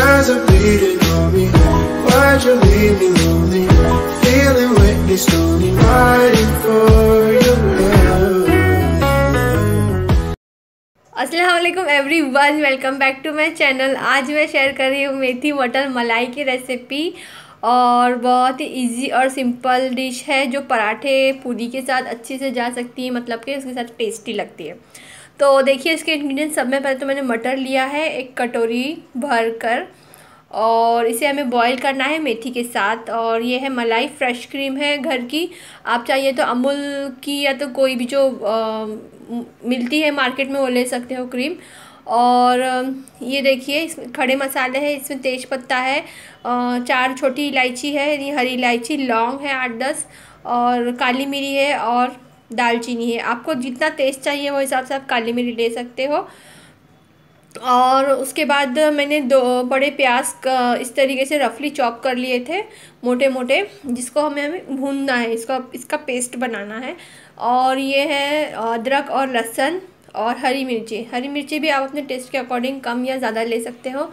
eyes are bleeding on me Why'd you leave me lonely? Feeling like you're slowly riding for your असलम everyone welcome back to my channel आज मैं share कर रही हूँ मेथी मटर मलाई की रेसिपी और बहुत ही इजी और सिंपल डिश है जो पराठे पूरी के साथ अच्छे से जा सकती है मतलब कि उसके साथ टेस्टी लगती है तो देखिए इसके इंग्रेडिएंट्स सब में पहले तो मैंने मटर लिया है एक कटोरी भर कर और इसे हमें बॉईल करना है मेथी के साथ और ये है मलाई फ्रेश क्रीम है घर की आप चाहिए तो अमूल की या तो कोई भी जो आ, मिलती है मार्केट में वो ले सकते हो क्रीम और ये देखिए इसमें खड़े मसाले हैं इसमें तेज पत्ता है चार छोटी इलायची है हरी इलायची लौंग है आठ दस और काली मिरी है और दालचीनी है आपको जितना टेस्ट चाहिए वो हिसाब से आप काली मिर्च ले सकते हो और उसके बाद मैंने दो बड़े प्याज इस तरीके से रफली चॉप कर लिए थे मोटे मोटे जिसको हमें हमें भूनना है इसको इसका पेस्ट बनाना है और ये है अदरक और लहसुन और हरी मिर्ची हरी मिर्ची भी आप अपने टेस्ट के अकॉर्डिंग कम या ज़्यादा ले सकते हो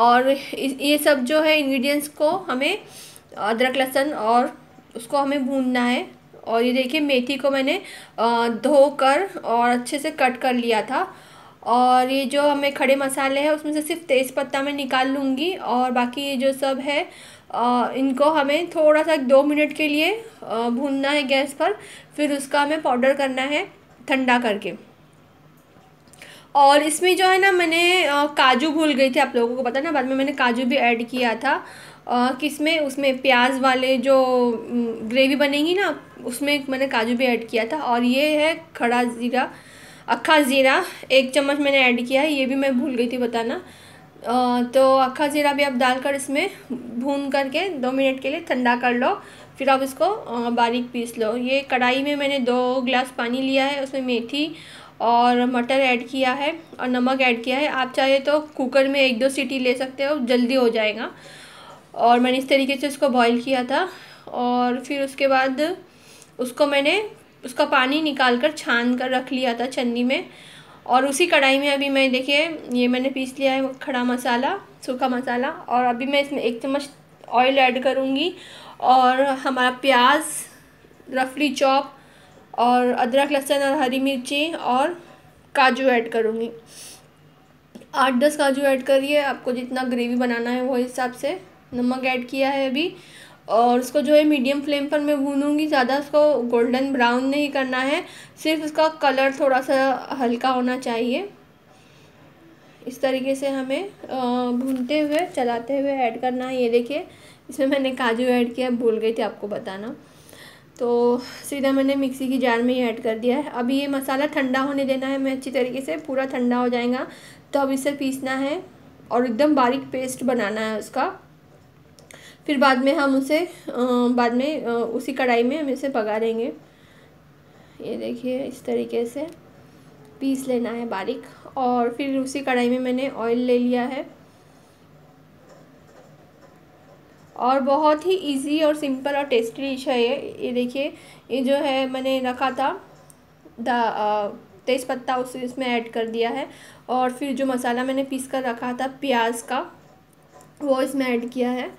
और ये सब जो है इंग्रेडिएंट्स को हमें अदरक लहसुन और उसको हमें भूनना है और ये देखिए मेथी को मैंने धोकर और अच्छे से कट कर लिया था और ये जो हमें खड़े मसाले हैं उसमें से सिर्फ तेज़ पत्ता मैं निकाल लूँगी और बाकी ये जो सब है इनको हमें थोड़ा सा दो मिनट के लिए भूनना है गैस पर फिर उसका हमें पाउडर करना है ठंडा करके और इसमें जो है ना मैंने काजू भूल गई थी आप लोगों को पता ना बाद में मैंने काजू भी ऐड किया था किसमें उसमें प्याज वाले जो ग्रेवी बनेगी ना उसमें मैंने काजू भी ऐड किया था और ये है खड़ा ज़ीरा अखा ज़ीरा एक चम्मच मैंने ऐड किया है ये भी मैं भूल गई थी बताना तो अखा ज़ीरा भी आप डालकर इसमें भून करके दो मिनट के लिए ठंडा कर लो फिर आप इसको बारीक पीस लो ये कढ़ाई में मैंने दो गिलास पानी लिया है उसमें मेथी और मटर ऐड किया है और नमक ऐड किया है आप चाहे तो कुकर में एक दो सीटी ले सकते हो जल्दी हो जाएगा और मैंने इस तरीके से इसको बॉईल किया था और फिर उसके बाद उसको मैंने उसका पानी निकाल कर छान कर रख लिया था छन्नी में और उसी कढ़ाई में अभी मैं देखिए ये मैंने पीस लिया है खड़ा मसाला सूखा मसाला और अभी मैं इसमें एक चम्मच ऑयल ऐड करूँगी और हमारा प्याज रफली चॉप और अदरक लहसुन और हरी मिर्ची और काजू ऐड करूँगी आठ दस काजू ऐड करिए आपको जितना ग्रेवी बनाना है वो हिसाब से नमक ऐड किया है अभी और उसको जो है मीडियम फ्लेम पर मैं भूनूंगी ज़्यादा उसको गोल्डन ब्राउन नहीं करना है सिर्फ उसका कलर थोड़ा सा हल्का होना चाहिए इस तरीके से हमें भूनते हुए चलाते हुए ऐड करना है ये देखिए इसमें मैंने काजू ऐड किया भूल गई थी आपको बताना तो सीधा मैंने मिक्सी की जार में ही ऐड कर दिया है अभी ये मसाला ठंडा होने देना है मैं अच्छी तरीके से पूरा ठंडा हो जाएगा तो अब इसे पीसना है और एकदम बारीक पेस्ट बनाना है उसका फिर बाद में हम उसे बाद में उसी कढ़ाई में हम इसे पका देंगे ये देखिए इस तरीके से पीस लेना है बारीक और फिर उसी कढ़ाई में मैंने ऑयल ले लिया है और बहुत ही इजी और सिंपल और टेस्टी डिश है ये ये देखिए ये जो है मैंने रखा था तेज़ पत्ता उस इसमें ऐड कर दिया है और फिर जो मसाला मैंने पीस कर रखा था प्याज का वो इसमें ऐड किया है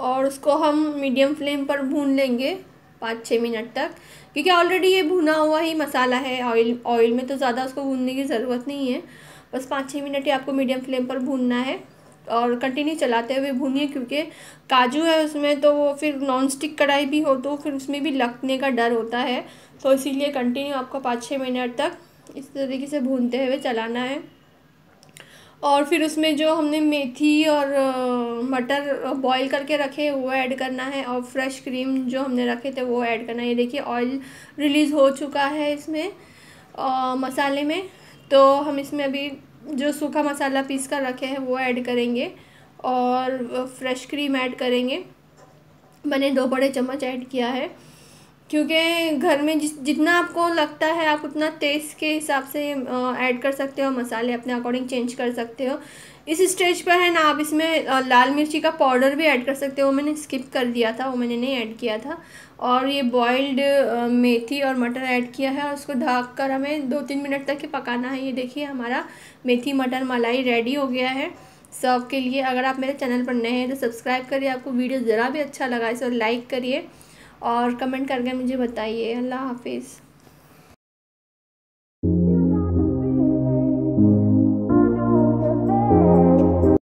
और उसको हम मीडियम फ्लेम पर भून लेंगे पाँच छः मिनट तक क्योंकि ऑलरेडी ये भुना हुआ ही मसाला है ऑयल ऑयल में तो ज़्यादा उसको भूनने की ज़रूरत नहीं है बस पाँच छः मिनट ही आपको मीडियम फ्लेम पर भूनना है और कंटिन्यू चलाते हुए भूनिए क्योंकि काजू है उसमें तो वो फिर नॉन स्टिक कढ़ाई भी हो तो फिर उसमें भी लगने का डर होता है तो इसीलिए कंटिन्यू आपको पाँच छः मिनट तक इस तरीके से भूनते हुए चलाना है और फिर उसमें जो हमने मेथी और मटर बॉईल करके रखे वो ऐड करना है और फ्रेश क्रीम जो हमने रखे थे वो ऐड करना है ये देखिए ऑयल रिलीज़ हो चुका है इसमें आ, मसाले में तो हम इसमें अभी जो सूखा मसाला पीस कर रखे हैं वो ऐड करेंगे और फ्रेश क्रीम ऐड करेंगे मैंने दो बड़े चम्मच ऐड किया है क्योंकि घर में जिस जितना आपको लगता है आप उतना टेस्ट के हिसाब से ऐड कर सकते हो मसाले अपने अकॉर्डिंग चेंज कर सकते हो इस स्टेज पर है ना आप इसमें लाल मिर्ची का पाउडर भी ऐड कर सकते हो वो मैंने स्किप कर दिया था वो मैंने नहीं ऐड किया था और ये बॉइल्ड मेथी और मटर ऐड किया है और उसको ढक कर हमें दो तीन मिनट तक ही पकाना है ये देखिए हमारा मेथी मटर मलाई रेडी हो गया है सर्व के लिए अगर आप मेरे चैनल पर नए हैं तो सब्सक्राइब करिए आपको वीडियो ज़रा भी अच्छा लगा इसे और लाइक करिए और कमेंट करके मुझे बताइए अल्लाह हाफिज़